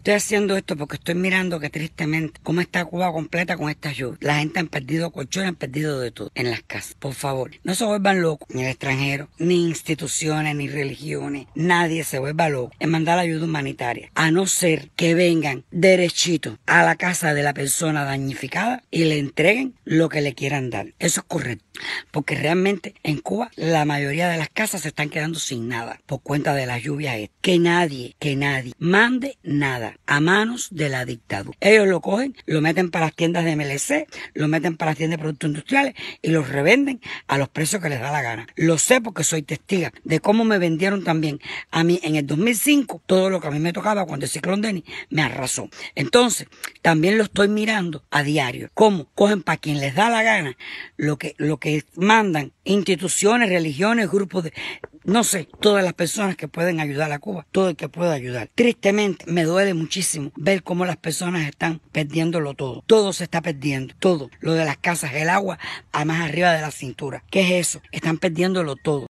Estoy haciendo esto porque estoy mirando que tristemente cómo está Cuba completa con esta lluvia. La gente han perdido colchones, han perdido de todo en las casas. Por favor, no se vuelvan locos, ni el extranjero, ni instituciones, ni religiones. Nadie se vuelva loco en mandar ayuda humanitaria. A no ser que vengan derechito a la casa de la persona dañificada y le entreguen lo que le quieran dar. Eso es correcto. Porque realmente en Cuba la mayoría de las casas se están quedando sin nada por cuenta de las lluvias. Que nadie, que nadie mande nada a manos de la dictadura. Ellos lo cogen, lo meten para las tiendas de MLC, lo meten para las tiendas de productos industriales y los revenden a los precios que les da la gana. Lo sé porque soy testiga de cómo me vendieron también a mí en el 2005 todo lo que a mí me tocaba cuando el ciclón Denny me arrasó. Entonces, también lo estoy mirando a diario, cómo cogen para quien les da la gana lo que, lo que mandan instituciones, religiones, grupos de no sé, todas las personas que pueden ayudar a Cuba, todo el que pueda ayudar. Tristemente, me duele muchísimo ver cómo las personas están perdiéndolo todo. Todo se está perdiendo, todo. Lo de las casas, el agua, a más arriba de la cintura. ¿Qué es eso? Están perdiéndolo todo.